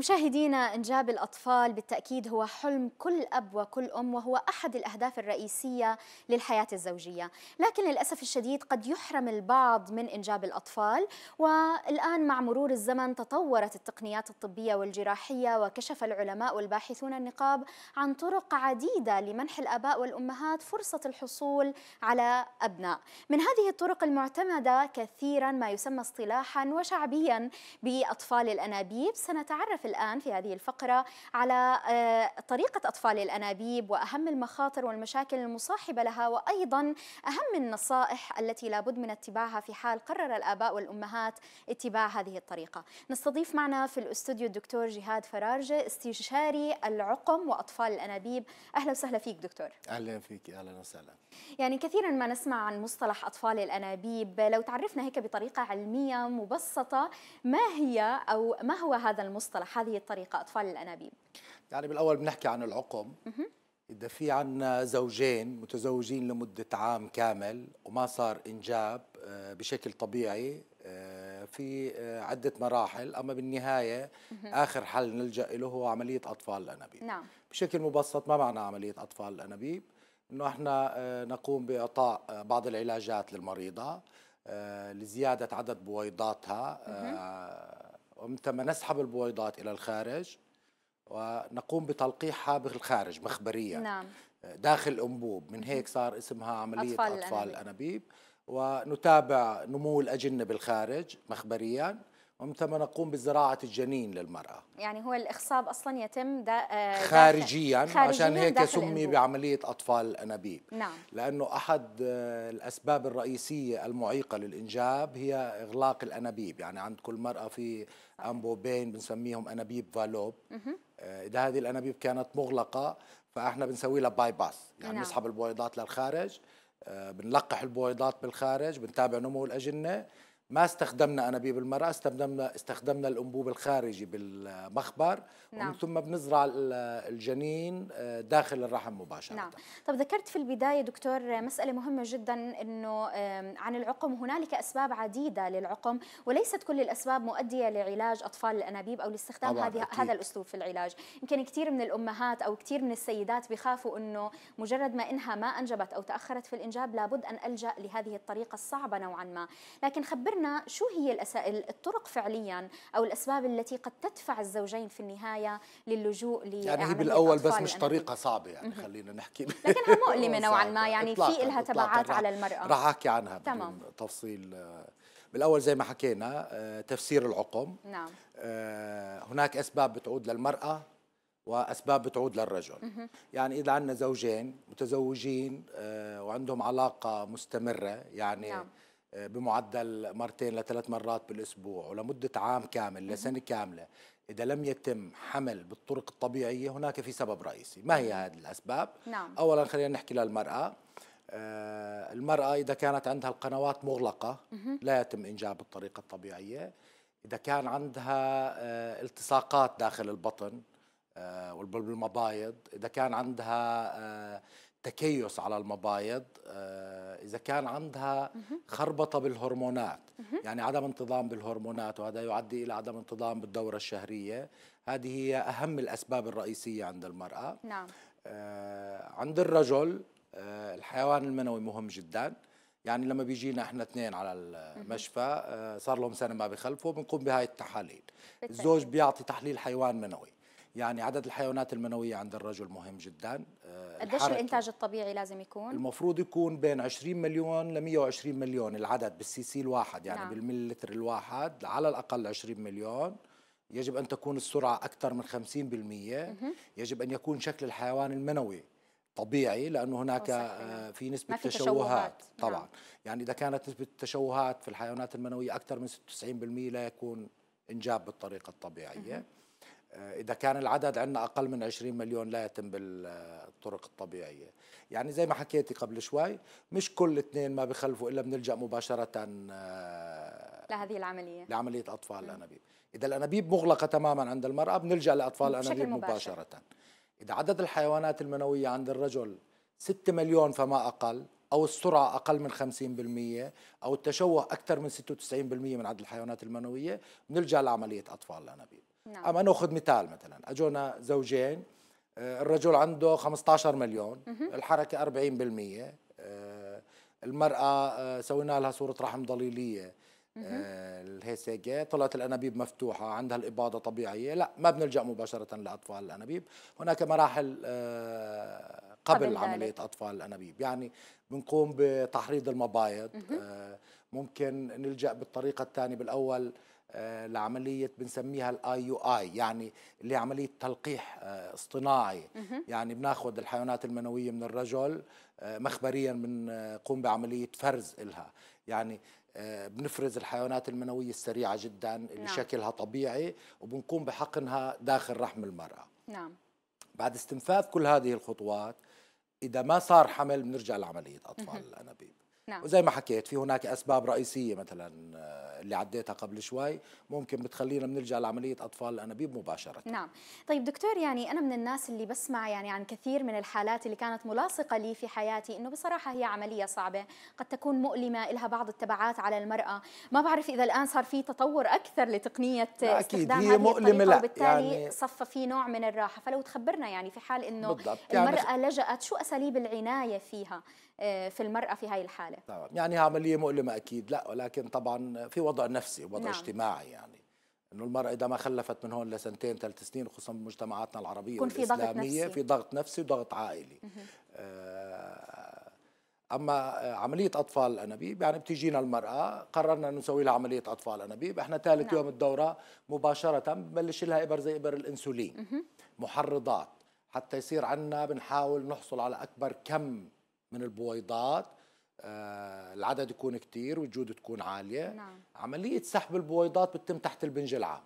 مشاهدينا إنجاب الأطفال بالتأكيد هو حلم كل أب وكل أم وهو أحد الأهداف الرئيسية للحياة الزوجية لكن للأسف الشديد قد يحرم البعض من إنجاب الأطفال والآن مع مرور الزمن تطورت التقنيات الطبية والجراحية وكشف العلماء والباحثون النقاب عن طرق عديدة لمنح الآباء والأمهات فرصة الحصول على أبناء من هذه الطرق المعتمدة كثيرا ما يسمى اصطلاحا وشعبيا بأطفال الأنابيب سنتعرف الآن في هذه الفقرة على آه، طريقة أطفال الأنابيب وأهم المخاطر والمشاكل المصاحبة لها وأيضا أهم النصائح التي لابد من اتباعها في حال قرر الآباء والأمهات اتباع هذه الطريقة نستضيف معنا في الأستوديو الدكتور جهاد فراجة استشاري العقم وأطفال الأنابيب أهلا وسهلا فيك دكتور أهلا فيك أهلا وسهلا يعني كثيرا ما نسمع عن مصطلح أطفال الأنابيب لو تعرفنا هيك بطريقة علمية مبسطة ما هي أو ما هو هذا المصطلح بهذه الطريقة أطفال الأنابيب؟ يعني بالأول بنحكي عن العقم إذا في عنا زوجين متزوجين لمدة عام كامل وما صار إنجاب آه، بشكل طبيعي آه، في آه، عدة مراحل أما بالنهاية آخر حل نلجأ له هو عملية أطفال الأنابيب نعم. بشكل مبسط ما معنى عملية أطفال الأنابيب أنه احنا نقوم بإعطاء بعض العلاجات للمريضة لزيادة عدد بويضاتها متى ما نسحب البويضات إلى الخارج ونقوم بتلقيحها بالخارج مخبريا نعم. داخل الأنبوب من هيك صار اسمها عملية أطفال, أطفال الأنابيب ونتابع نمو الأجنة بالخارج مخبريا ثم نقوم بزراعة الجنين للمرأة يعني هو الإخصاب أصلا يتم دا آه، داخل خارجيا داخل عشان هيك سمي بعملية أطفال الأنابيب نعم. لأنه أحد آه، الأسباب الرئيسية المعيقة للإنجاب هي إغلاق الأنابيب يعني عند كل مرأة في أنبوبين بنسميهم أنابيب فالوب آه، إذا هذه الأنابيب كانت مغلقة فإحنا بنسوي لها باي باس يعني نعم. نسحب البويضات للخارج بنلقح البويضات بالخارج بنتابع نمو الأجنة ما استخدمنا انابيب المرأة استخدمنا استخدمنا الانبوب الخارجي بالمخبر نعم. ومن ثم بنزرع الجنين آه، داخل الرحم مباشرة نعم طب ذكرت في البداية دكتور مسألة مهمة جدا انه عن العقم هنالك اسباب عديدة للعقم وليست كل الاسباب مؤدية لعلاج اطفال الانابيب او لاستخدام هذه هذا الاسلوب في العلاج يمكن كثير من الامهات او كثير من السيدات بخافوا انه مجرد ما انها ما انجبت او تاخرت في الانجاب لابد ان الجا لهذه الطريقة الصعبة نوعا ما لكن خبرنا لنا شو هي الطرق فعليا أو الأسباب التي قد تدفع الزوجين في النهاية للجوء يعني هي بالأول بس مش يعني طريقة صعبة يعني خلينا نحكي لكنها مؤلمة نوعا ما يعني في لها تبعات على المرأة راح أحكي عنها تمام تفصيل آه، بالأول زي ما حكينا آه، تفسير العقم نعم آه، هناك أسباب بتعود للمرأة واسباب بتعود للرجل يعني اذا عندنا زوجين متزوجين وعندهم علاقه مستمره يعني نعم. آه، بمعدل مرتين لثلاث مرات بالاسبوع ولمده عام كامل لسنه كامله اذا لم يتم حمل بالطرق الطبيعيه هناك في سبب رئيسي ما هي هذه الاسباب نعم. اولا خلينا نحكي للمراه آه، المرأة إذا كانت عندها القنوات مغلقة لا يتم إنجاب بالطريقة الطبيعية إذا كان عندها آه، التصاقات داخل البطن والمبايض إذا كان عندها تكيس على المبايض آه، اذا كان عندها خربطه بالهرمونات يعني عدم انتظام بالهرمونات وهذا يؤدي الى عدم انتظام بالدوره الشهريه هذه هي اهم الاسباب الرئيسيه عند المراه نعم آه، عند الرجل آه، الحيوان المنوي مهم جدا يعني لما بيجينا احنا اثنين على المشفى صار لهم سنه ما بخلفوا بنقوم بهاي التحاليل الزوج بيعطي تحليل حيوان منوي يعني عدد الحيوانات المنوية عند الرجل مهم جدا آه، قديش الإنتاج الطبيعي لازم يكون؟ المفروض يكون بين 20 مليون ل 120 مليون العدد بالسي سي الواحد يعني نعم. بالمليلتر الواحد على الأقل 20 مليون يجب أن تكون السرعة أكثر من 50% يجب أن يكون شكل الحيوان المنوي طبيعي لانه هناك آه، في نسبه في تشوهات, تشوهات نعم. طبعا نعم. يعني اذا كانت نسبه التشوهات في الحيوانات المنويه اكثر من 96% لا يكون انجاب بالطريقه الطبيعيه آه، إذا كان العدد عندنا أقل من 20 مليون لا يتم بالطرق الطبيعية يعني زي ما حكيتي قبل شوي مش كل اثنين ما بخلفوا إلا بنلجأ مباشرة آه، لهذه العملية لعملية أطفال الأنابيب إذا الأنابيب مغلقة تماما عند المرأة بنلجأ لأطفال الأنابيب مباشرة. مباشرة إذا عدد الحيوانات المنوية عند الرجل 6 مليون فما أقل أو السرعة أقل من 50% أو التشوه أكثر من 96% من عدد الحيوانات المنوية بنلجأ لعملية أطفال الأنابيب نعم. أما نأخذ مثال مثلا أجونا زوجين آه، الرجل عنده 15 مليون مه. الحركة 40% آه، المرأة آه، سوينا لها صورة رحم ضليلية الهيسيجة طلعت الأنابيب مفتوحة عندها الإباضة طبيعية لا ما بنلجأ مباشرة لأطفال الأنابيب هناك مراحل قبل, قبل عملية أطفال الأنابيب يعني بنقوم بتحريض المبايض ممكن نلجا بالطريقه الثانيه بالاول آه، لعمليه بنسميها الاي يو اي يعني اللي هي عمليه تلقيح آه، اصطناعي يعني بناخذ الحيوانات المنويه من الرجل آه، مخبريا بنقوم بعمليه فرز لها يعني بنفرز الحيوانات المنويه السريعه جدا اللي نعم. شكلها طبيعي وبنقوم بحقنها داخل رحم المراه نعم بعد استنفاذ كل هذه الخطوات اذا ما صار حمل بنرجع لعمليه اطفال الانابيب نعم. وزي ما حكيت في هناك أسباب رئيسية مثلا آه، اللي عديتها قبل شوي ممكن بتخلينا بنلجا لعمليه اطفال الانابيب مباشره نعم طيب دكتور يعني انا من الناس اللي بسمع يعني عن كثير من الحالات اللي كانت ملاصقه لي في حياتي انه بصراحه هي عمليه صعبه قد تكون مؤلمه لها بعض التبعات على المراه ما بعرف اذا الان صار في تطور اكثر لتقنيه لا أكيد هي هذه مؤلمة لا وبالتالي يعني صفى في نوع من الراحه فلو تخبرنا يعني في حال انه يعني المراه لجأت شو اساليب العنايه فيها آه، في المراه في هاي الحاله طبعا يعني عمليه مؤلمه اكيد لا ولكن طبعا في وضع نفسي وضع نعم. اجتماعي يعني انه المراه اذا ما خلفت من هون لسنتين ثلاث سنين خصوصا بمجتمعاتنا العربيه يكون في ضغط نفسي في ضغط نفسي وضغط عائلي آه، اما عمليه اطفال الانابيب يعني بتجينا المراه قررنا انه نسوي لها عمليه اطفال انابيب احنا ثالث نعم. يوم الدوره مباشره ببلش لها ابر زي ابر الانسولين محرضات حتى يصير عندنا بنحاول نحصل على اكبر كم من البويضات آه، العدد يكون كتير والجودة تكون عالية نعم. عملية سحب البويضات بتتم تحت البنج العام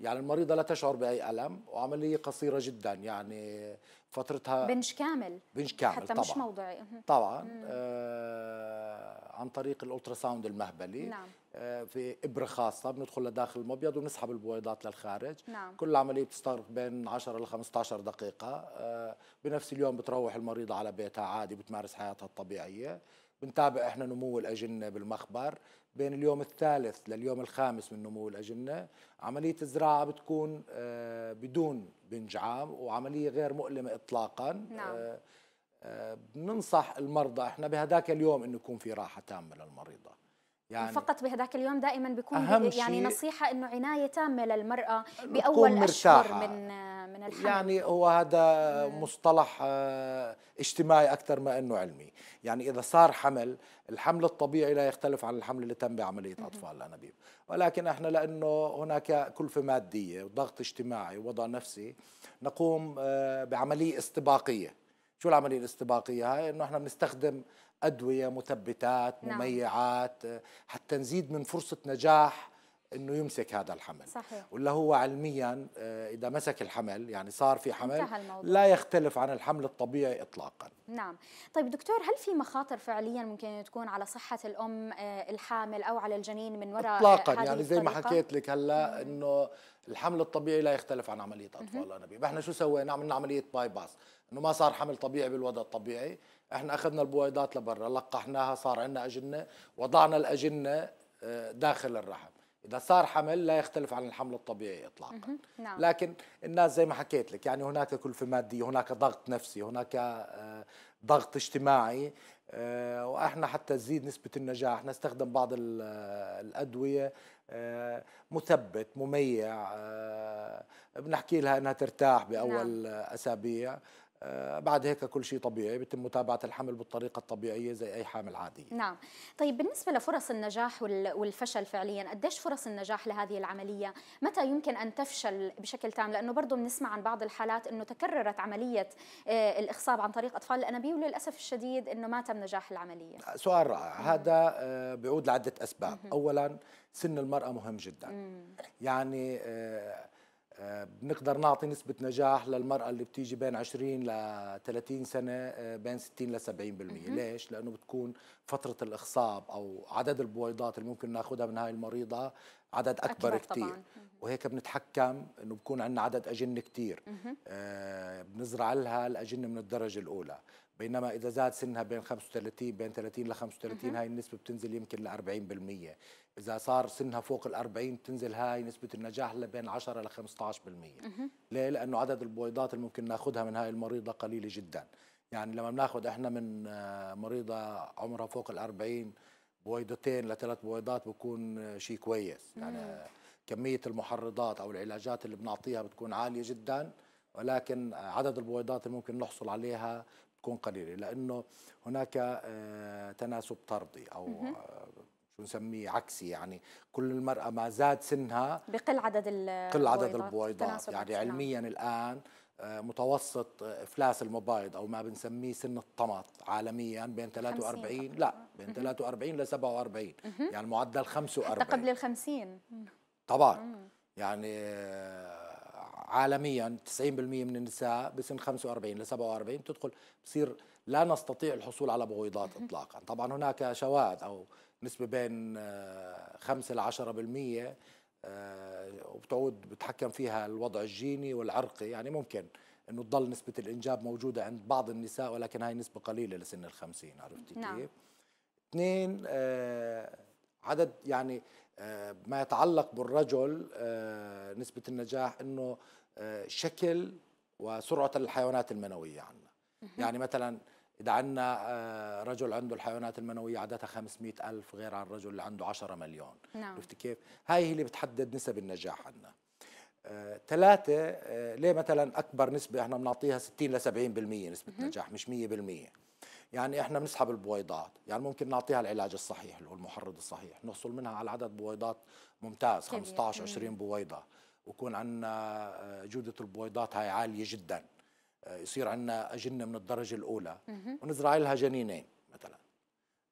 يعني المريضة لا تشعر بأي ألم وعملية قصيرة جدا يعني فترتها بنج كامل بنج كامل حتى طبعا مش موضعي طبعا آه عن طريق ساوند المهبلي نعم. آه في إبرة خاصة بندخل لداخل المبيض ونسحب البويضات للخارج نعم. كل عملية بتستغرق بين 10 ل 15 دقيقة آه بنفس اليوم بتروح المريضة على بيتها عادي بتمارس حياتها الطبيعية بنتابع احنا نمو الاجنه بالمخبر بين اليوم الثالث لليوم الخامس من نمو الاجنه عمليه الزراعه بتكون آه، بدون بنجعام وعمليه غير مؤلمه اطلاقا نعم. آه، آه، بننصح المرضى احنا بهذاك اليوم انه يكون في راحه تامه للمريضه يعني فقط بهذاك اليوم دائما بيكون يعني نصيحه انه عنايه تامه للمراه باول اشهر من من الحمل يعني هو هذا مصطلح آه، اجتماعي أكثر ما أنه علمي يعني إذا صار حمل الحمل الطبيعي لا يختلف عن الحمل اللي تم بعملية أطفال الأنابيب ولكن احنا لأنه هناك كلفة مادية وضغط اجتماعي ووضع نفسي نقوم آه، بعملية استباقية شو العملية الاستباقية هاي إنه احنا بنستخدم أدوية مثبتات نعم. مميعات آه، حتى نزيد من فرصة نجاح انه يمسك هذا الحمل صحيح. ولا هو علميا آه، اذا مسك الحمل يعني صار في حمل لا يختلف عن الحمل الطبيعي اطلاقا نعم طيب دكتور هل في مخاطر فعليا ممكن تكون على صحه الام آه، الحامل او على الجنين من وراء آه، اطلاقا هذه يعني زي ما حكيت لك هلا انه الحمل الطبيعي لا يختلف عن عمليه اطفال انابيب احنا شو سوينا عملنا عمليه باي باس انه ما صار حمل طبيعي بالوضع الطبيعي احنا اخذنا البويضات لبرا لقحناها صار عندنا اجنه وضعنا الاجنه داخل الرحم إذا صار حمل لا يختلف عن الحمل الطبيعي إطلاقا نعم. لكن الناس زي ما حكيت لك يعني هناك كلفة مادية هناك ضغط نفسي هناك آه، ضغط اجتماعي آه، واحنا حتى تزيد نسبه النجاح نستخدم بعض آه، الادويه مثبت مميع بنحكي لها انها ترتاح باول نعم. اسابيع آه، بعد هيك كل شيء طبيعي بتم متابعه الحمل بالطريقه الطبيعيه زي اي حامل عادي نعم طيب بالنسبه لفرص النجاح والفشل فعليا قديش فرص النجاح لهذه العمليه متى يمكن ان تفشل بشكل تام لانه برضه بنسمع عن بعض الحالات انه تكررت عمليه آه، الاخصاب عن طريق اطفال الانابيب وللاسف الشديد انه ما تم نجاح العمليه آه، سؤال رائع هذا بيعود لعده اسباب اولا سن المراه مهم جدا مم. يعني بنقدر نعطي نسبة نجاح للمرأة اللي بتيجي بين 20 ل 30 سنة آه، بين 60 ل 70% ليش؟ لأنه بتكون فترة الإخصاب أو عدد البويضات اللي ممكن ناخذها من هاي المريضة عدد أكبر, أكبر كتير طبعاً. وهيك بنتحكم إنه بكون عندنا عدد أجن كتير آه بنزرع لها الأجن من الدرجة الأولى بينما اذا زاد سنها بين 35 بين 30 ل 35 هاي النسبه بتنزل يمكن ل 40% اذا صار سنها فوق ال 40 بتنزل هاي نسبه النجاح لبين 10 ل 15% ليه لانه عدد البويضات اللي ممكن ناخذها من هاي المريضه قليله جدا يعني لما بناخذ احنا من آه، مريضه عمرها فوق ال 40 بويضتين لثلاث بويضات بكون آه، شيء كويس يعني كميه المحرضات او العلاجات اللي بنعطيها بتكون عاليه جدا ولكن آه، عدد البويضات اللي ممكن نحصل عليها تكون قليله لانه هناك آه، تناسب طردي او آه، شو نسميه عكسي يعني كل المرأة ما زاد سنها بقل عدد البويضات قل عدد البويضات يعني نعم. علميا الآن آه، متوسط إفلاس المبايض أو ما بنسميه سن الطمط عالميا بين 43 لا بين 43 ل 47 يعني معدل 45 حتى قبل ال 50 طبعا يعني عالميا 90% من النساء بسن 45 ل 47 تدخل بصير لا نستطيع الحصول على بويضات اطلاقا طبعا هناك شواذ او نسبه بين 5 ل 10% وبتعود بتحكم فيها الوضع الجيني والعرقي يعني ممكن انه تضل نسبه الانجاب موجوده عند بعض النساء ولكن هاي نسبه قليله لسن ال 50 عرفتي نعم. كيف؟ نعم. اثنين آه، عدد يعني آه، ما يتعلق بالرجل آه، نسبة النجاح أنه آه، شكل وسرعة الحيوانات المنوية عندنا يعني مثلا إذا عندنا رجل عنده الحيوانات المنوية عادتها 500 ألف غير عن الرجل اللي عنده 10 مليون نعم. عرفت كيف؟ هاي هي اللي بتحدد نسب النجاح عندنا ثلاثة ليه مثلا أكبر نسبة احنا بنعطيها 60 ل 70% نسبة نجاح مش 100% يعني احنا بنسحب البويضات يعني ممكن نعطيها العلاج الصحيح اللي هو المحرض الصحيح نحصل منها على عدد بويضات ممتاز 15 20 بويضه ويكون عندنا آه، جوده البويضات هاي عاليه جدا آه، يصير عندنا اجنه من الدرجه الاولى ونزرع لها جنينين مثلا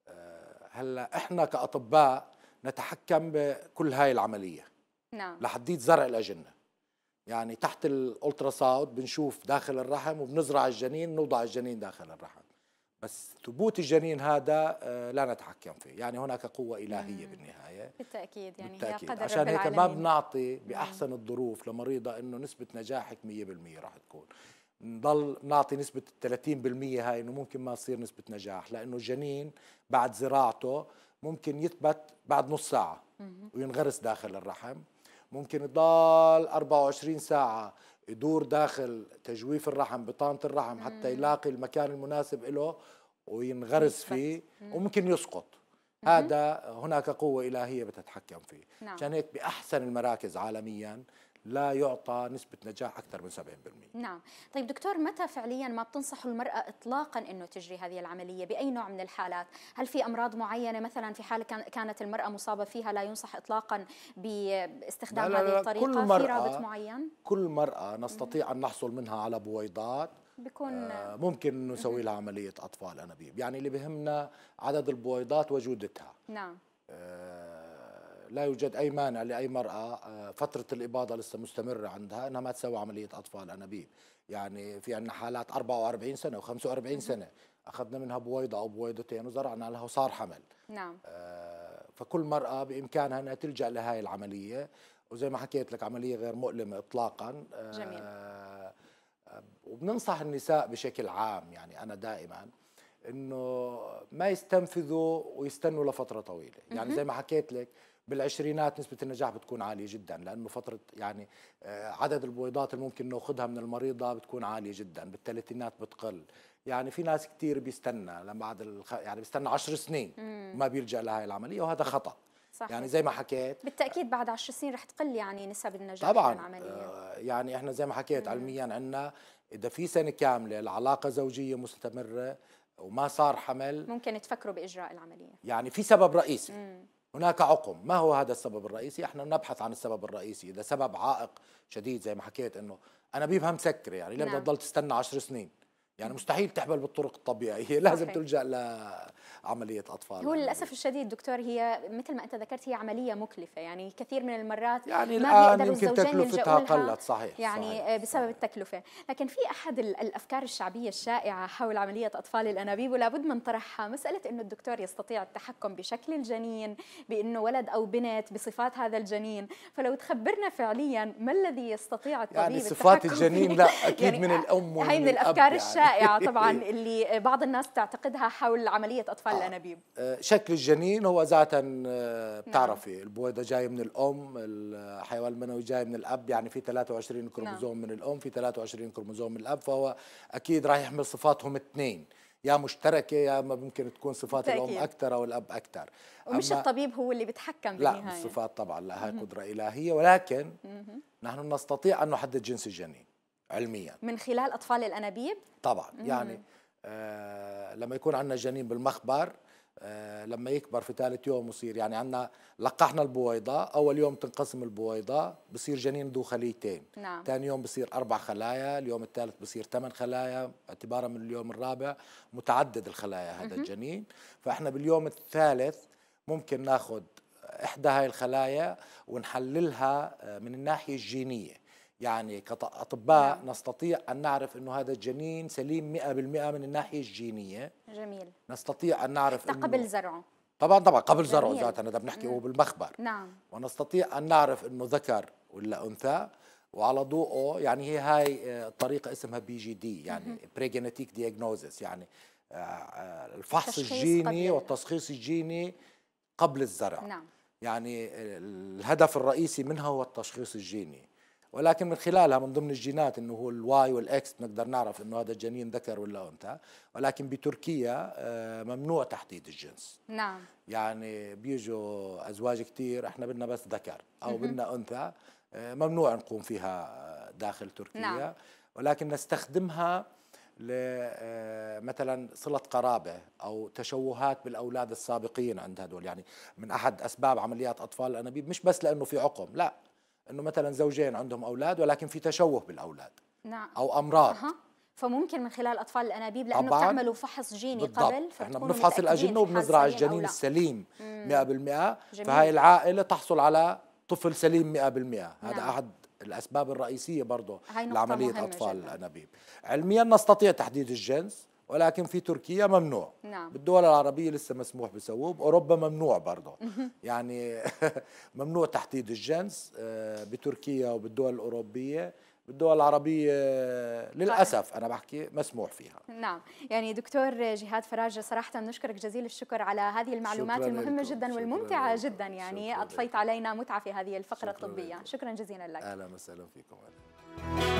آه، هلا احنا كاطباء نتحكم بكل هاي العمليه نعم لحديت زرع الاجنه يعني تحت الالتراساوند بنشوف داخل الرحم وبنزرع الجنين نوضع الجنين داخل الرحم بس ثبوت الجنين هذا آه، لا نتحكم فيه يعني هناك قوة إلهية مم. بالنهاية بالتأكيد يعني بالتأكيد. هي قدر عشان هيك ما بنعطي بأحسن الظروف لمريضة أنه نسبة نجاحك 100% راح تكون نضل نعطي نسبة 30% هاي أنه ممكن ما تصير نسبة نجاح لأنه الجنين بعد زراعته ممكن يثبت بعد نص ساعة مم. وينغرس داخل الرحم ممكن يضل 24 ساعة يدور داخل تجويف الرحم بطانة الرحم حتى يلاقي المكان المناسب له وينغرس فيه وممكن يسقط هذا هناك قوة إلهية بتتحكم فيه نعم. عشان نعم. هيك بأحسن المراكز عالمياً لا يعطى نسبة نجاح أكثر من 70% نعم طيب دكتور متى فعليا ما بتنصح المرأة إطلاقا أنه تجري هذه العملية بأي نوع من الحالات هل في أمراض معينة مثلا في حال كانت المرأة مصابة فيها لا ينصح إطلاقا باستخدام لا لا لا هذه الطريقة كل مرأة في رابط معين كل مرأة نستطيع أن نحصل منها على بويضات بيكون آه ممكن نسوي لها عمليه اطفال انابيب يعني اللي بهمنا عدد البويضات وجودتها نعم آه لا يوجد اي مانع لاي مراه آه، فتره الاباضه لسه مستمره عندها انها ما تسوي عمليه اطفال انابيب يعني في عندنا حالات 44 سنه و45 سنه اخذنا منها بويضه او بويضتين وزرعنا لها وصار حمل نعم آه فكل مراه بامكانها انها تلجا لهي العمليه وزي ما حكيت لك عمليه غير مؤلمه اطلاقا آه جميل. وبننصح النساء بشكل عام يعني أنا دائما انه ما يستنفذوا ويستنوا لفتره طويله يعني زي ما حكيت لك بالعشرينات نسبة النجاح بتكون عالية جدا لأنه فترة يعني آه، عدد البويضات اللي ممكن ناخذها من المريضة بتكون عالية جدا بالثلاثينات بتقل يعني في ناس كثير بيستنى لما بعد الخ... يعني بيستنى 10 سنين وما بيلجأ لهي العملية وهذا خطأ صحيح. يعني زي ما حكيت بالتاكيد بعد 10 سنين رح تقل يعني نسب النجاح طبعا العمليه طبعا آه، يعني احنا زي ما حكيت مم. علميا عندنا اذا في سنه كامله العلاقه زوجيه مستمره وما صار حمل ممكن تفكروا باجراء العمليه يعني في سبب رئيسي مم. هناك عقم ما هو هذا السبب الرئيسي احنا نبحث عن السبب الرئيسي اذا سبب عائق شديد زي ما حكيت انه انا بيفهم سكري يعني لما نعم. تضل تستنى عشر سنين يعني مستحيل تحبل بالطرق الطبيعيه لازم تلجا لعمليه اطفال هو للاسف الشديد دكتور هي مثل ما انت ذكرت هي عمليه مكلفه يعني كثير من المرات يعني ما الان يمكن تكلفتها قلت صحيح يعني آه، صحيح. بسبب صحيح. التكلفه لكن في احد الافكار الشعبيه الشائعه حول عمليه اطفال الانابيب ولابد من طرحها مساله انه الدكتور يستطيع التحكم بشكل الجنين بانه ولد او بنت بصفات هذا الجنين فلو تخبرنا فعليا ما الذي يستطيع الطبيب يعني صفات التحكم الجنين لا اكيد يعني من الام والاب هي من الافكار الشائعه يعني. رائعه إيه. طبعا اللي بعض الناس تعتقدها حول عمليه اطفال آه. الانابيب آه، شكل الجنين هو ذاتا آه، نعم. بتعرفي نعم. البويضه جايه من الام الحيوان المنوي جاي من الاب يعني في 23 نعم. كروموزوم نعم. من الام في 23 كروموزوم من الاب فهو اكيد راح يحمل صفاتهم الاثنين يا مشتركه يا ما ممكن تكون صفات الام اكثر او الاب اكثر ومش الطبيب هو اللي بيتحكم بالنهايه لا الصفات طبعا لا هاي قدره الهيه ولكن نحن نستطيع ان نحدد جنس الجنين علميا من خلال أطفال الأنابيب؟ طبعا يعني آه لما يكون عندنا جنين بالمخبر آه لما يكبر في ثالث يوم يصير يعني عندنا لقحنا البويضة أول يوم تنقسم البويضة بصير جنين ذو خليتين نعم. ثاني يوم بصير أربع خلايا اليوم الثالث بصير ثمان خلايا اعتبارا من اليوم الرابع متعدد الخلايا هذا الجنين فإحنا باليوم الثالث ممكن ناخذ إحدى هاي الخلايا ونحللها آه، من الناحية الجينية يعني كأطباء نعم. نستطيع أن نعرف أنه هذا الجنين سليم 100% من الناحية الجينية جميل نستطيع أن نعرف حتى قبل زرعه طبعا طبعا قبل زرعه ذاتا هذا بنحكي هو بالمخبر نعم ونستطيع أن نعرف أنه ذكر ولا أنثى وعلى ضوءه يعني هي هاي الطريقة آه، اسمها بي جي دي يعني بريجينيتيك دياجنوزيس يعني آه، آه، الفحص الجيني والتشخيص الجيني قبل الزرع نعم يعني الهدف الرئيسي منها هو التشخيص الجيني ولكن من خلالها من ضمن الجينات انه هو الواي والاكس نقدر نعرف انه هذا الجنين ذكر ولا انثى ولكن بتركيا آه، ممنوع تحديد الجنس نعم يعني بيجوا ازواج كثير احنا بدنا بس ذكر او بدنا انثى آه، ممنوع نقوم فيها داخل تركيا نعم. ولكن نستخدمها آه، مثلا صلة قرابة أو تشوهات بالأولاد السابقين عند هدول يعني من أحد أسباب عمليات أطفال الأنابيب مش بس لأنه في عقم لا انه مثلا زوجين عندهم اولاد ولكن في تشوه بالاولاد نعم او امراض أه. فممكن من خلال اطفال الانابيب لانه بتعملوا فحص جيني بالضبط. قبل احنا بنفحص الاجنه وبنزرع الجنين السليم 100% فهي العائله تحصل على طفل سليم 100% نعم. هذا احد الاسباب الرئيسيه برضه لعمليه اطفال جداً. الانابيب علميا نستطيع تحديد الجنس ولكن في تركيا ممنوع نعم. بالدول العربية لسه مسموح بسووه بأوروبا ممنوع برضه يعني ممنوع تحديد الجنس آه، بتركيا وبالدول الأوروبية بالدول العربية آه، للأسف أنا بحكي مسموح فيها نعم يعني دكتور جهاد فراج صراحة نشكرك جزيل الشكر على هذه المعلومات المهمة لكم. جدا والممتعة لكم. جدا يعني أضفيت علينا متعة في هذه الفقرة شكرا الطبية لكم. شكرا جزيلا لك أهلا وسهلا فيكم أهلا.